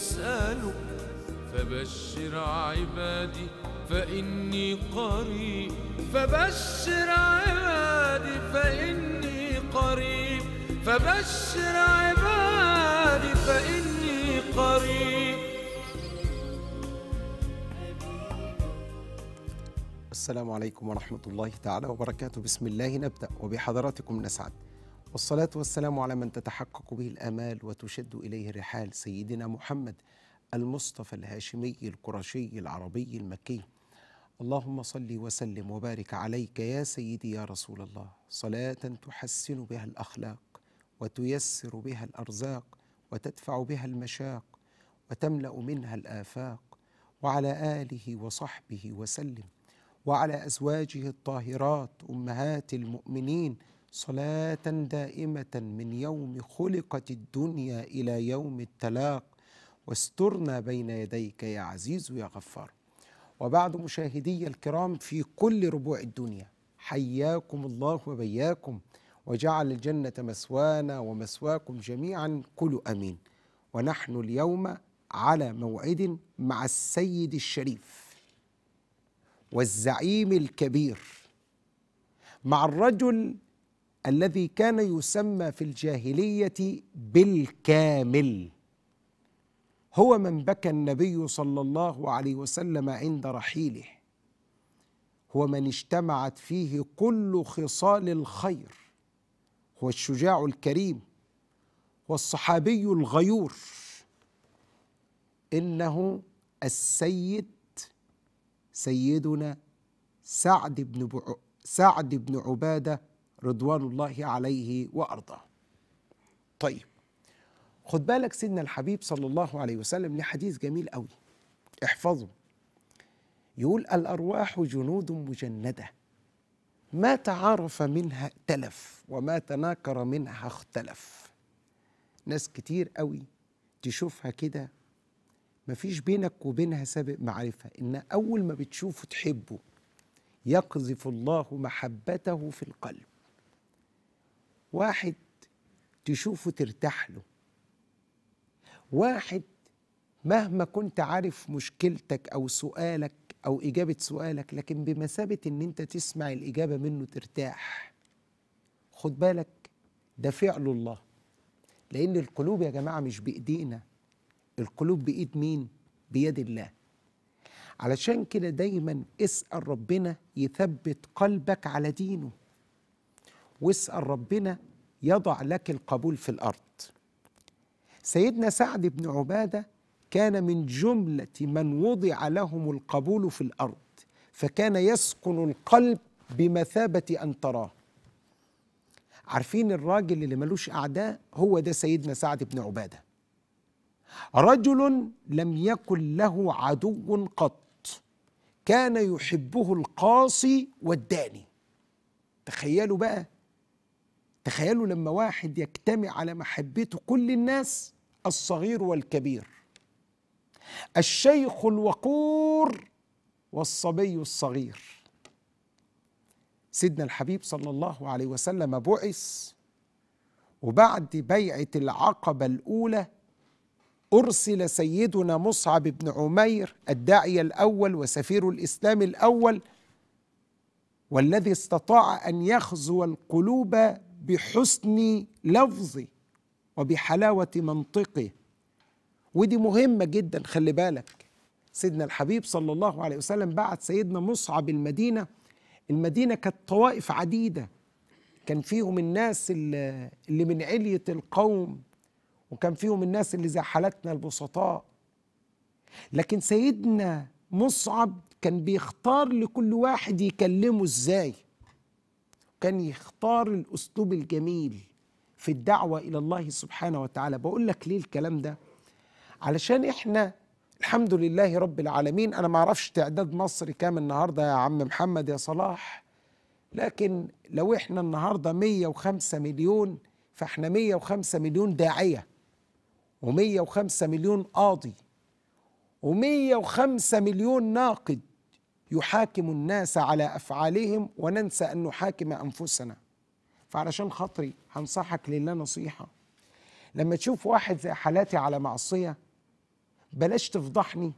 أسألك فبشر عبادي فإني قريب فبشر عبادي فإني قريب فبشر عبادي فإني قريب السلام عليكم ورحمة الله تعالى وبركاته بسم الله نبدأ وبحضراتكم نسعد والصلاة والسلام على من تتحقق به الآمال وتشد إليه الرحال سيدنا محمد المصطفى الهاشمي القرشي العربي المكي اللهم صل وسلم وبارك عليك يا سيدي يا رسول الله صلاة تحسن بها الأخلاق وتيسر بها الأرزاق وتدفع بها المشاق وتملأ منها الآفاق وعلى آله وصحبه وسلم وعلى أزواجه الطاهرات أمهات المؤمنين صلاة دائمة من يوم خلقت الدنيا إلى يوم التلاق واسترنا بين يديك يا عزيز يا غفار وبعد مشاهدي الكرام في كل ربوع الدنيا حياكم الله وبياكم وجعل الجنة مسوانا ومسواكم جميعا كلوا أمين ونحن اليوم على موعد مع السيد الشريف والزعيم الكبير مع الرجل الذي كان يسمى في الجاهلية بالكامل هو من بكى النبي صلى الله عليه وسلم عند رحيله هو من اجتمعت فيه كل خصال الخير هو الشجاع الكريم والصحابي الغيور انه السيد سيدنا سعد بن سعد بن عباده رضوان الله عليه وارضاه. طيب خد بالك سيدنا الحبيب صلى الله عليه وسلم ليه حديث جميل قوي احفظه يقول الارواح جنود مجنده ما تعرف منها ائتلف وما تناكر منها اختلف ناس كتير قوي تشوفها كده مفيش بينك وبينها سابق معرفة إن أول ما بتشوفه تحبه يقذف الله محبته في القلب واحد تشوفه ترتاح له واحد مهما كنت عارف مشكلتك او سؤالك او اجابه سؤالك لكن بمثابه ان انت تسمع الاجابه منه ترتاح خد بالك ده فعل الله لان القلوب يا جماعه مش بايدينا القلوب بايد مين بيد الله علشان كده دايما اسال ربنا يثبت قلبك على دينه واسأل ربنا يضع لك القبول في الأرض سيدنا سعد بن عبادة كان من جملة من وضع لهم القبول في الأرض فكان يسكن القلب بمثابة أن تراه عارفين الراجل اللي ملوش أعداء هو ده سيدنا سعد بن عبادة رجل لم يكن له عدو قط كان يحبه القاصي والداني تخيلوا بقى تخيلوا لما واحد يجتمع على محبته كل الناس الصغير والكبير الشيخ الوقور والصبي الصغير سيدنا الحبيب صلى الله عليه وسلم بعث وبعد بيعة العقبة الأولى أرسل سيدنا مصعب بن عمير الداعية الأول وسفير الإسلام الأول والذي استطاع أن يغزو القلوب بحسن لفظه وبحلاوة منطقه ودي مهمة جدا خلي بالك سيدنا الحبيب صلى الله عليه وسلم بعت سيدنا مصعب المدينة المدينة كانت طوائف عديدة كان فيهم الناس اللي من علية القوم وكان فيهم الناس اللي زي حالتنا البسطاء لكن سيدنا مصعب كان بيختار لكل واحد يكلمه ازاي كان يختار الأسلوب الجميل في الدعوة إلى الله سبحانه وتعالى بقول لك ليه الكلام ده علشان إحنا الحمد لله رب العالمين أنا ما أعرفش تعداد مصر كام النهاردة يا عم محمد يا صلاح لكن لو إحنا النهاردة 105 مليون فإحنا 105 مليون داعية و105 مليون قاضي و105 مليون ناقد يحاكم الناس على أفعالهم وننسى أن نحاكم أنفسنا فعلشان خاطري هنصحك لله نصيحة لما تشوف واحد زي حالاتي على معصية بلاش تفضحني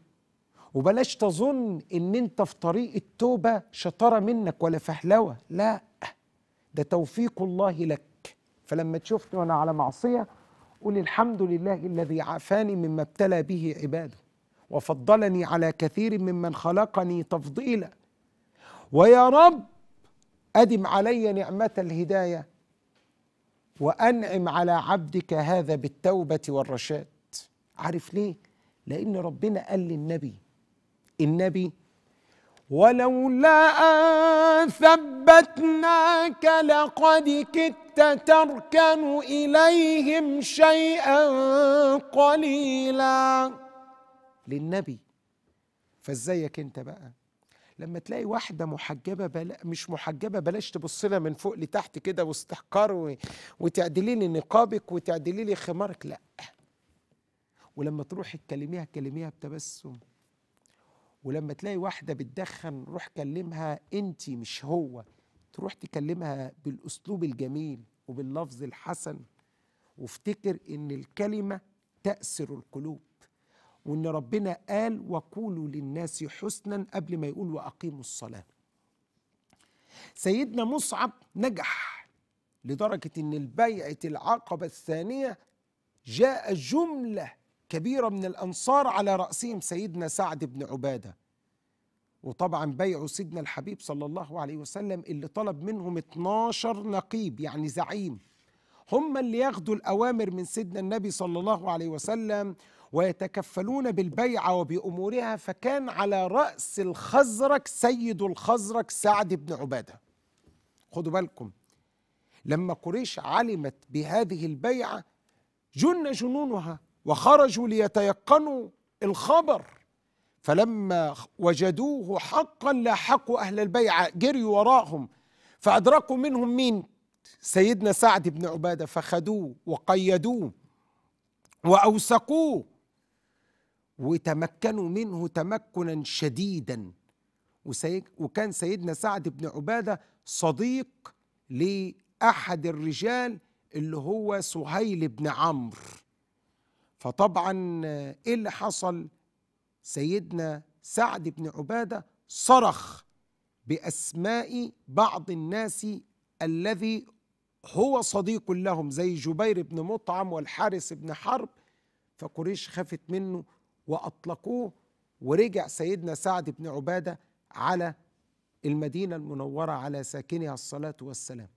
وبلاش تظن ان انت في طريق التوبة شطارة منك ولا فهلوة لا ده توفيق الله لك فلما تشوفني وانا على معصية قول الحمد لله الذي عافاني مما ابتلى به عباده وفضلني على كثير ممن خلقني تفضيلا ويا رب أدم علي نعمة الهداية وأنعم على عبدك هذا بالتوبة والرشاد عارف ليه؟ لأن ربنا قال للنبي النبي ولولا أن ثبتناك لقد كدت تركن إليهم شيئا قليلا للنبي فازيك انت بقى لما تلاقي واحدة محجبة بلا مش محجبة بلاش تبص لها من فوق لتحت كده واستحقار و... وتعدلي لي نقابك وتعدلي لي خمارك لا ولما تروحي تكلميها كلميها بتبسم ولما تلاقي واحدة بتدخن روح كلمها انت مش هو تروح تكلمها بالأسلوب الجميل وباللفظ الحسن وافتكر ان الكلمة تأسر القلوب وان ربنا قال وقولوا للناس حسنا قبل ما يقول واقيموا الصلاه سيدنا مصعب نجح لدرجه ان البيعه العقبه الثانيه جاء جمله كبيره من الانصار على راسهم سيدنا سعد بن عباده وطبعا بيعوا سيدنا الحبيب صلى الله عليه وسلم اللي طلب منهم 12 نقيب يعني زعيم هم اللي ياخدوا الأوامر من سيدنا النبي صلى الله عليه وسلم ويتكفلون بالبيعة وبأمورها فكان على رأس الخزرج سيد الخزرج سعد بن عبادة خدوا بالكم لما قريش علمت بهذه البيعة جن جنونها وخرجوا ليتيقنوا الخبر فلما وجدوه حقا لاحقوا أهل البيعة جريوا وراهم فأدركوا منهم مين سيدنا سعد بن عبادة فخدوه وقيدوه وأوسقوه وتمكنوا منه تمكنا شديدا وكان سيدنا سعد بن عبادة صديق لأحد الرجال اللي هو سهيل بن عمرو فطبعا ايه اللي حصل سيدنا سعد بن عبادة صرخ بأسماء بعض الناس الذي هو صديق لهم زي جبير بن مطعم والحارس بن حرب فقريش خافت منه وأطلقوه ورجع سيدنا سعد بن عبادة على المدينة المنورة على ساكنها الصلاة والسلام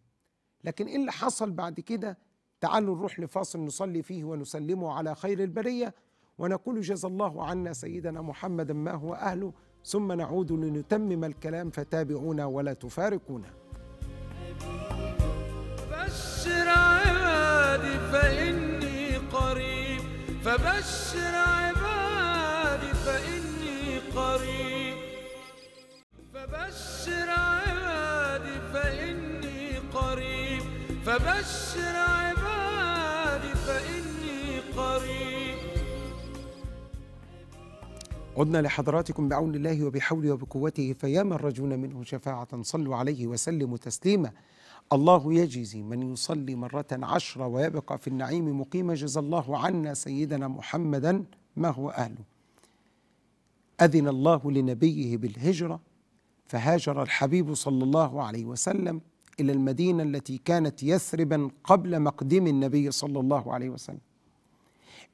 لكن إيه اللي حصل بعد كده تعالوا نروح لفاصل نصلي فيه ونسلمه على خير البرية ونقول جزا الله عنا سيدنا محمدا ما هو أهله ثم نعود لنتمم الكلام فتابعونا ولا تفارقونا بشر عبادي فإني قريب فبشر عبادي فإني قريب فبشر عبادي فإني قريب فبشر عبادي فإني قريب عدنا لحضراتكم بعون الله وبحوله وبقوته فيا من رجونا منه شفاعة صلوا عليه وسلموا تسليما الله يجزي من يصلي مرة عشرة ويبقى في النعيم مقيما جزى الله عنا سيدنا محمدا ما هو أهله أذن الله لنبيه بالهجرة فهاجر الحبيب صلى الله عليه وسلم إلى المدينة التي كانت يثربا قبل مقدم النبي صلى الله عليه وسلم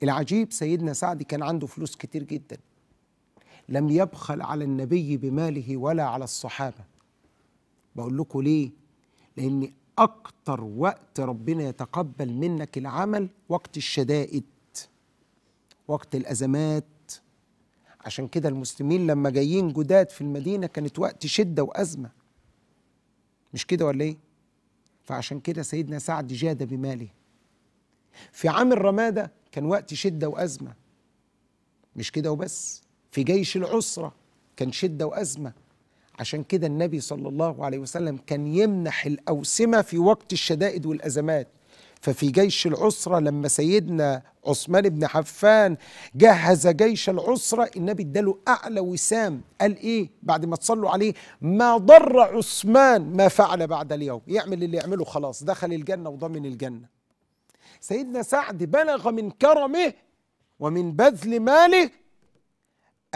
العجيب سيدنا سعد كان عنده فلوس كتير جدا لم يبخل على النبي بماله ولا على الصحابة بقول لكم ليه لأن أكتر وقت ربنا يتقبل منك العمل وقت الشدائد وقت الأزمات عشان كده المسلمين لما جايين جداد في المدينة كانت وقت شدة وأزمة مش كده ولا إيه؟ فعشان كده سيدنا سعد جاد بماله في عام الرمادة كان وقت شدة وأزمة مش كده وبس في جيش العسرة كان شدة وأزمة عشان كده النبي صلى الله عليه وسلم كان يمنح الأوسمة في وقت الشدائد والأزمات ففي جيش العسرة لما سيدنا عثمان بن عفان جهز جيش العسرة النبي اداله أعلى وسام قال إيه بعد ما تصلوا عليه ما ضر عثمان ما فعل بعد اليوم يعمل اللي يعمله خلاص دخل الجنة وضمن الجنة سيدنا سعد بلغ من كرمه ومن بذل ماله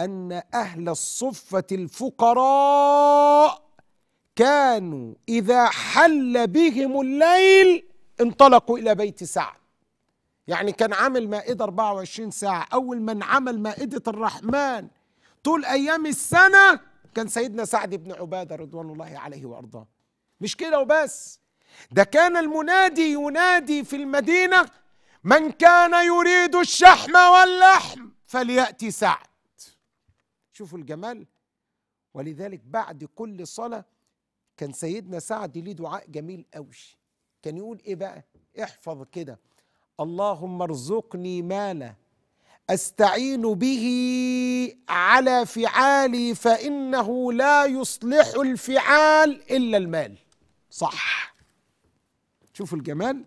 أن أهل الصفة الفقراء كانوا إذا حل بهم الليل انطلقوا إلى بيت سعد يعني كان عامل مائدة 24 ساعة أول من عمل مائدة الرحمن طول أيام السنة كان سيدنا سعد بن عبادة رضوان الله عليه وأرضاه مش كده وبس ده كان المنادي ينادي في المدينة من كان يريد الشحم واللحم فليأتي سعد شوفوا الجمال ولذلك بعد كل صلاة كان سيدنا سعد ليه دعاء جميل قوي كان يقول ايه بقى احفظ كده اللهم ارزقني مالا استعين به على فعالي فانه لا يصلح الفعال الا المال صح شوفوا الجمال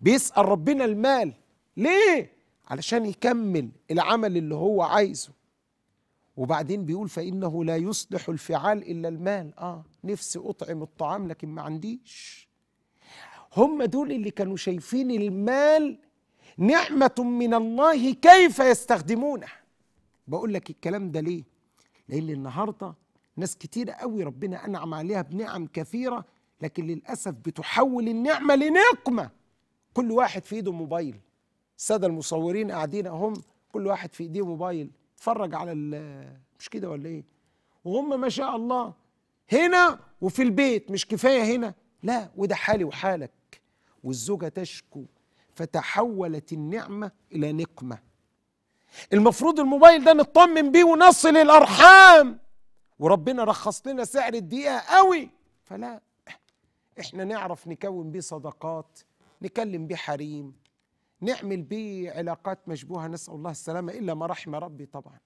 بيسال ربنا المال ليه علشان يكمل العمل اللي هو عايزه وبعدين بيقول فانه لا يصلح الفعال الا المال اه نفسي اطعم الطعام لكن ما عنديش هم دول اللي كانوا شايفين المال نعمة من الله كيف يستخدمونه بقول لك الكلام ده ليه لأن النهاردة ناس كتير قوي ربنا أنعم عليها بنعم كثيرة لكن للأسف بتحول النعمة لنقمة كل واحد في ايده موبايل السادة المصورين قاعدين هم كل واحد في ايديه موبايل اتفرج على مش كده ولا ايه وهم ما شاء الله هنا وفي البيت مش كفاية هنا لا وده حالي وحالك والزوجة تشكو فتحولت النعمة إلى نقمة المفروض الموبايل ده نطمن بيه ونصل الأرحام وربنا رخص لنا سعر الدقيقة قوي فلا احنا نعرف نكون بيه صدقات نكلم بيه حريم نعمل بيه علاقات مشبوهة نسأل الله السلامة إلا ما رحم ربي طبعا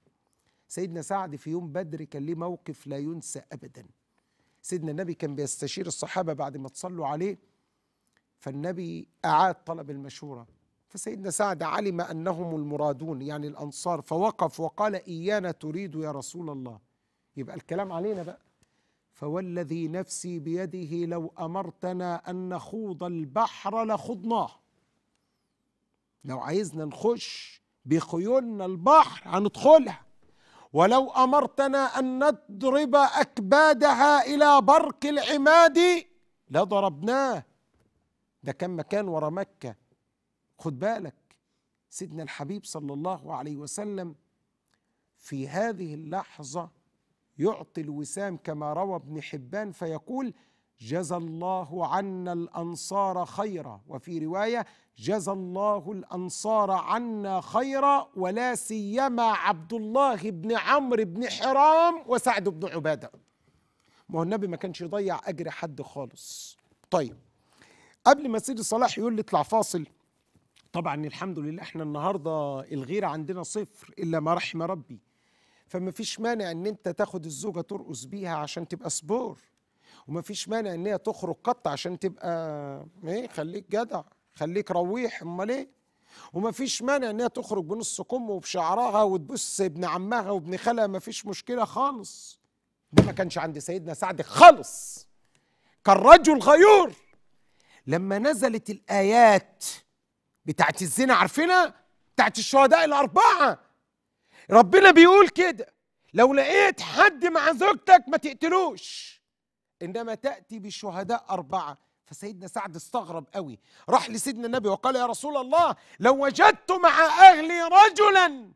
سيدنا سعد في يوم بدر كان ليه موقف لا ينسى أبدا سيدنا النبي كان بيستشير الصحابة بعد ما تصلوا عليه فالنبي أعاد طلب المشورة فسيدنا سعد علم أنهم المرادون يعني الأنصار فوقف وقال إيانا تريد يا رسول الله يبقى الكلام علينا بقى فوالذي نفسي بيده لو أمرتنا أن نخوض البحر لخضناه لو عايزنا نخش بخيولنا البحر هندخلها ولو أمرتنا أن نضرب أكبادها إلى برق العماد لضربناه ده كان مكان ورا مكة خد بالك سيدنا الحبيب صلى الله عليه وسلم في هذه اللحظة يعطي الوسام كما روى ابن حبان فيقول جزى الله عنا الأنصار خيرا وفي رواية جزى الله الأنصار عنا خيرا ولا سيما عبد الله بن عمرو بن حرام وسعد بن عبادة ما هو النبي ما كانش يضيع أجر حد خالص طيب قبل ما سيدي صلاح يقول لي اطلع فاصل طبعا الحمد لله احنا النهارده الغيره عندنا صفر الا ما رحم ربي فما فيش مانع ان انت تاخد الزوجه ترقص بيها عشان تبقى سبور وما فيش مانع ان هي تخرج قط عشان تبقى ايه خليك جدع خليك رويح امال ايه وما فيش مانع ان هي تخرج بنص كم وبشعرها وتبص ابن عمها وابن خالها ما فيش مشكله خالص ده ما كانش عند سيدنا سعد خالص كان رجل غيور لما نزلت الآيات بتاعت الزنا عارفينها بتاعت الشهداء الأربعة ربنا بيقول كده لو لقيت حد مع زوجتك ما تقتلوش إنما تأتي بشهداء أربعة فسيدنا سعد استغرب قوي راح لسيدنا النبي وقال يا رسول الله لو وجدت مع أهلي رجلا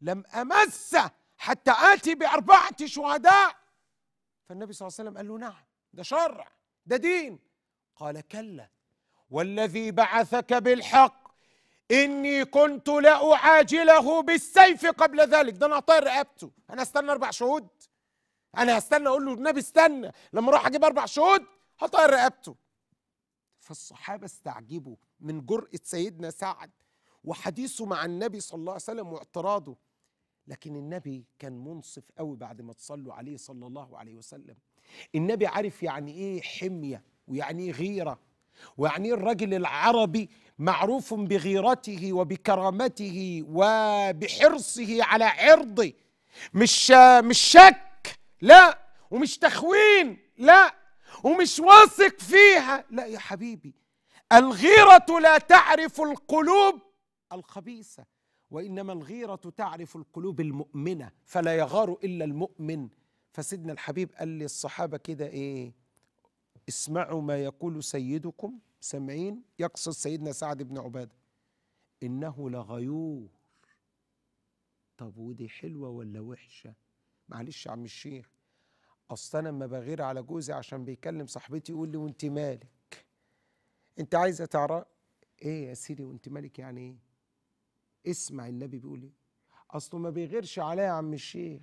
لم أمسه حتى آتي بأربعة شهداء فالنبي صلى الله عليه وسلم قال له نعم ده شرع ده دين قال كلا والذي بعثك بالحق إني كنت لأعاجله بالسيف قبل ذلك ده أنا هطير رقبته أنا هستنى أربع شهود أنا هستنى أقول له النبي استنى لما أروح أجيب أربع شهود هطير رقبته فالصحابة استعجبوا من جرأة سيدنا سعد وحديثه مع النبي صلى الله عليه وسلم واعتراضه لكن النبي كان منصف قوي بعد ما تصلوا عليه صلى الله عليه وسلم النبي عارف يعني ايه حمية ويعني ايه غيرة ويعني الرجل العربي معروف بغيرته وبكرامته وبحرصه على عرضه مش مش شك لا ومش تخوين لا ومش واثق فيها لا يا حبيبي الغيرة لا تعرف القلوب الخبيثة وإنما الغيرة تعرف القلوب المؤمنة فلا يغار إلا المؤمن فسيدنا الحبيب قال للصحابة كده إيه اسمعوا ما يقول سيدكم سمعين يقصد سيدنا سعد بن عبادة إنه لغيور طب ودي حلوة ولا وحشة معلش يا عم الشيخ أصل أنا لما بغير على جوزي عشان بيكلم صاحبتي يقول لي وأنت مالك أنت عايزة تعرف إيه يا سيدي وأنت مالك يعني إيه اسمع النبي بيقول إيه أصله ما بيغيرش عليا يا عم الشيخ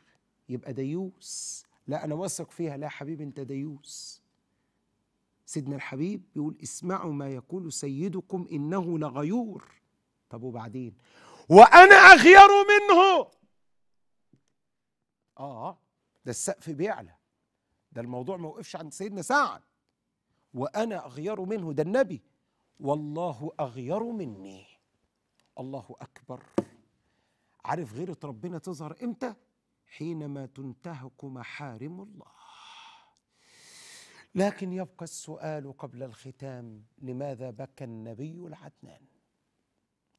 يبقى ديوس لا أنا واثق فيها لا حبيبي أنت ديوس سيدنا الحبيب بيقول اسمعوا ما يقول سيدكم إنه لغيور طب وبعدين وأنا أغير منه آه ده السقف بيعلى ده الموضوع ما وقفش عند سيدنا سعد وأنا أغير منه ده النبي والله أغير مني الله أكبر عارف غيرة ربنا تظهر إمتى حينما تنتهك محارم الله لكن يبقى السؤال قبل الختام لماذا بكى النبي العدنان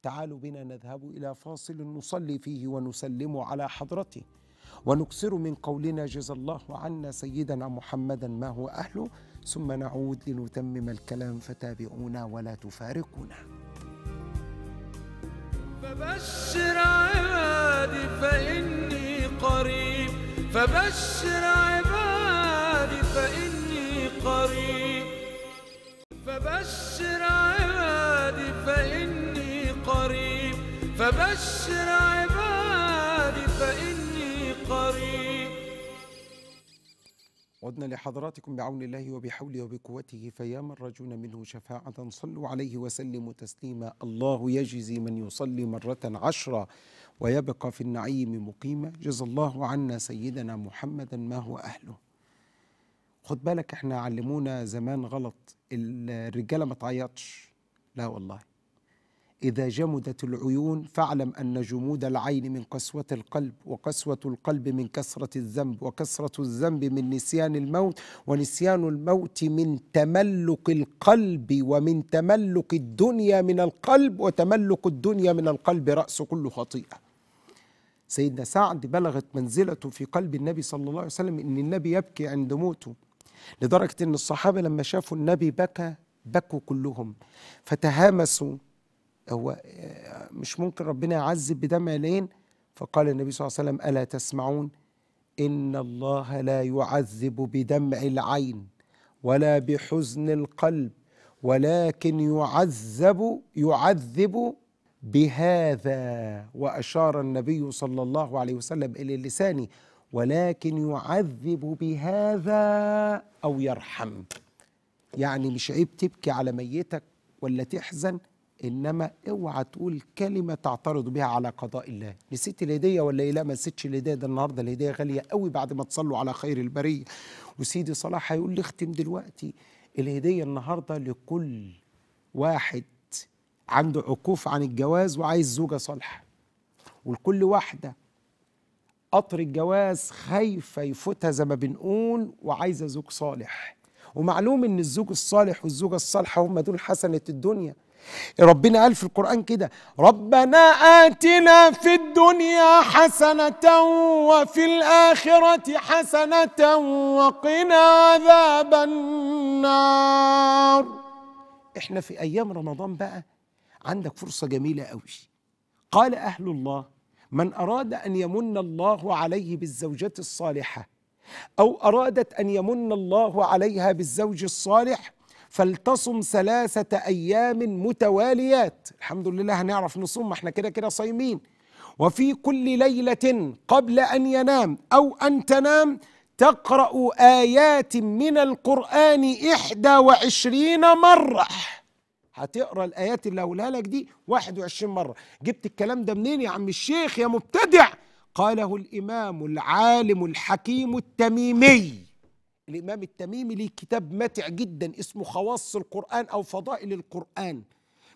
تعالوا بنا نذهب الى فاصل نصلي فيه ونسلم على حضرته ونكثر من قولنا جزا الله عنا سيدنا محمدا ما هو اهله ثم نعود لنتمم الكلام فتابعونا ولا تفارقونا فبشر عبادي فاني قريب فبشر عبادي فاني فبشر عبادي فإني قريب فبشر عبادي فإني قريب عدنا لحضراتكم بعون الله وبحوله وبقوته فيا من رجون منه شفاعة صلوا عليه وسلموا تسليما الله يجزي من يصلي مرة عشرة ويبقى في النعيم مقيما جزى الله عنا سيدنا محمدا ما هو أهله خد بالك احنا علمونا زمان غلط الرجاله ما تعيطش لا والله اذا جمدت العيون فاعلم ان جمود العين من قسوه القلب وقسوه القلب من كثره الذنب وكثره الذنب من نسيان الموت ونسيان الموت من تملق القلب ومن تملق الدنيا من القلب وتملق الدنيا من القلب راس كل خطيئه سيدنا سعد بلغت منزلته في قلب النبي صلى الله عليه وسلم ان النبي يبكي عند موته لدرجة أن الصحابة لما شافوا النبي بكى بكوا كلهم فتهامسوا هو آه، مش ممكن ربنا يعذب بدمع لين فقال النبي صلى الله عليه وسلم ألا تسمعون إن الله لا يعذب بدمع العين ولا بحزن القلب ولكن يعذب يعذب بهذا وأشار النبي صلى الله عليه وسلم إلى لسانه ولكن يعذب بهذا أو يرحم يعني مش عيب تبكي على ميتك ولا تحزن انما اوعى تقول كلمه تعترض بها على قضاء الله نسيت الهديه ولا ايه لا ما نسيتش الهديه ده النهارده الهديه غاليه قوي بعد ما تصلوا على خير البريه وسيدي صلاح هيقول لي اختم دلوقتي الهديه النهارده لكل واحد عنده عكوف عن الجواز وعايز زوجه صالحه ولكل واحده قطر الجواز خايفه يفوتها زي ما بنقول وعايزه زوج صالح ومعلوم ان الزوج الصالح والزوجه الصالحه هم دول حسنه الدنيا ربنا قال في القرآن كده ربنا آتنا في الدنيا حسنة وفي الآخرة حسنة وقنا عذاب النار احنا في أيام رمضان بقى عندك فرصة جميلة قوي قال أهل الله من أراد أن يمن الله عليه بالزوجة الصالحة أو أرادت أن يمن الله عليها بالزوج الصالح فلتصم ثلاثة أيام متواليات الحمد لله هنعرف نصوم ما احنا كده كده صايمين وفي كل ليلة قبل أن ينام أو أن تنام تقرأ آيات من القرآن إحدى وعشرين مرة هتقرا الايات اللي هقولها لك دي 21 مره جبت الكلام ده منين يا عم الشيخ يا مبتدع قاله الامام العالم الحكيم التميمي الامام التميمي ليه كتاب ماتع جدا اسمه خواص القران او فضائل القران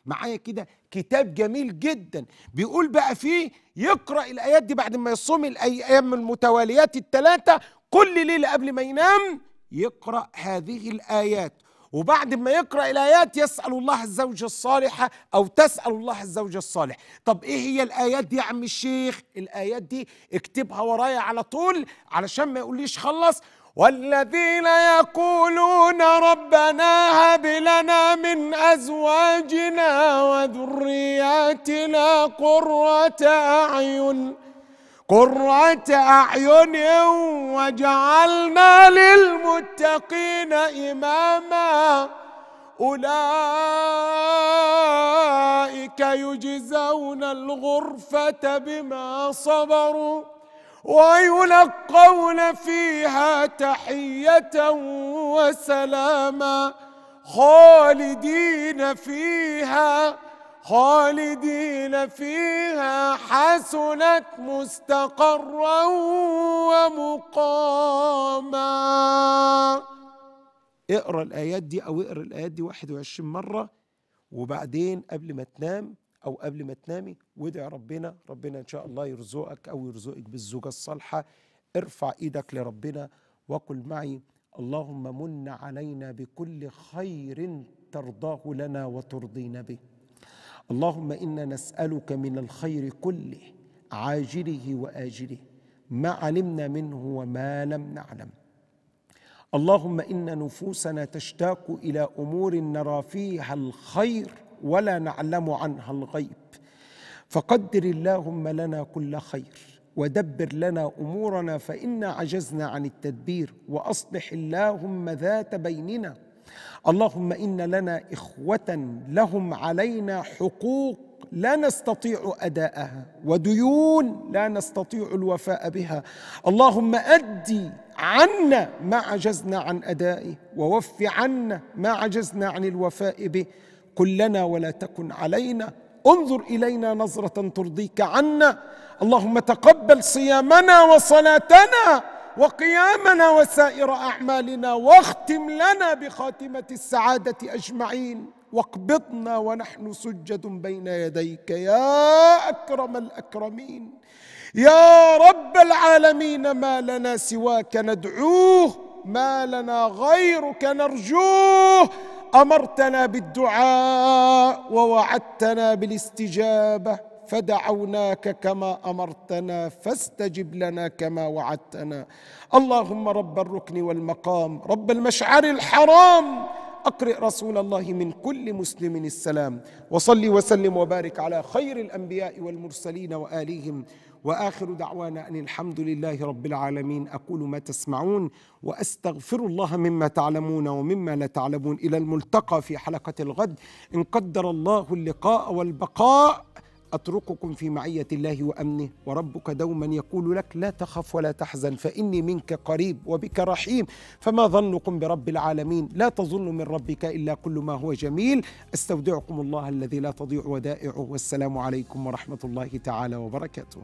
معايا كده كتاب جميل جدا بيقول بقى فيه يقرا الايات دي بعد ما يصوم الايام المتواليات الثلاثه كل ليله قبل ما ينام يقرا هذه الايات وبعد ما يقرأ الآيات يسأل الله الزوجة الصالحة أو تسأل الله الزوجة الصالح طب إيه هي الآيات دي يا عم الشيخ الآيات دي اكتبها ورايا على طول علشان ما يقوليش خلص والذين يقولون ربنا هب لنا من أزواجنا وذرياتنا قرة أعين قرة أعين وجعلنا للمتقين إماما أولئك يجزون الغرفة بما صبروا ويلقون فيها تحية وسلاما خالدين فيها خالدين فيها حسنت مستقرا ومقاما اقرا الايات دي او اقرا الايات دي 21 مره وبعدين قبل ما تنام او قبل ما تنامي وادعي ربنا ربنا ان شاء الله يرزقك او يرزقك بالزوجه الصالحه ارفع ايدك لربنا وقل معي اللهم من علينا بكل خير ترضاه لنا وترضينا به اللهم انا نسالك من الخير كله عاجله واجله ما علمنا منه وما لم نعلم اللهم ان نفوسنا تشتاق الى امور نرى فيها الخير ولا نعلم عنها الغيب فقدر اللهم لنا كل خير ودبر لنا امورنا فانا عجزنا عن التدبير واصلح اللهم ذات بيننا اللهم ان لنا اخوه لهم علينا حقوق لا نستطيع اداءها وديون لا نستطيع الوفاء بها اللهم ادي عنا ما عجزنا عن ادائه ووف عنا ما عجزنا عن الوفاء به قل لنا ولا تكن علينا انظر الينا نظره ترضيك عنا اللهم تقبل صيامنا وصلاتنا وقيامنا وسائر اعمالنا واختم لنا بخاتمه السعاده اجمعين واقبضنا ونحن سجد بين يديك يا اكرم الاكرمين يا رب العالمين ما لنا سواك ندعوه ما لنا غيرك نرجوه امرتنا بالدعاء ووعدتنا بالاستجابه فدعوناك كما امرتنا فاستجب لنا كما وعدتنا اللهم رب الركن والمقام رب المشعر الحرام اقرئ رسول الله من كل مسلم السلام وصل وسلم وبارك على خير الانبياء والمرسلين والهم واخر دعوانا ان الحمد لله رب العالمين اقول ما تسمعون واستغفر الله مما تعلمون ومما لا تعلمون الى الملتقى في حلقه الغد ان قدر الله اللقاء والبقاء أترككم في معية الله وأمنه وربك دوما يقول لك لا تخف ولا تحزن فإني منك قريب وبك رحيم فما ظنكم برب العالمين لا تظن من ربك إلا كل ما هو جميل أستودعكم الله الذي لا تضيع ودائعه والسلام عليكم ورحمة الله تعالى وبركاته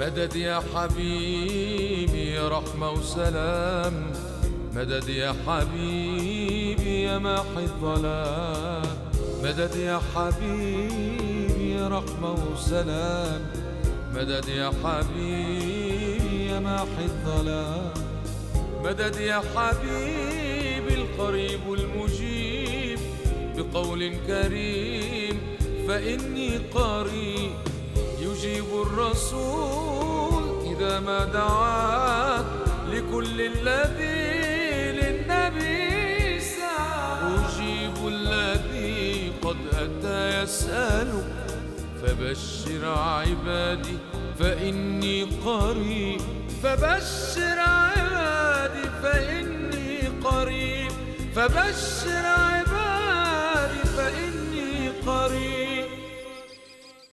مدد يا حبيبي رحمة وسلام مدد يا حبيبي جماح الظلام مدد يا حبيبي رحمة وسلام مدد يا حبيبي يا ماح الظلام مدد يا حبيبي القريب المجيب بقول كريم فإني قريب يجيب الرسول إذا ما دعاك لكل الذي وأسألك فبشر عبادي فإني قريب فبشر عبادي فإني قريب فبشر عبادي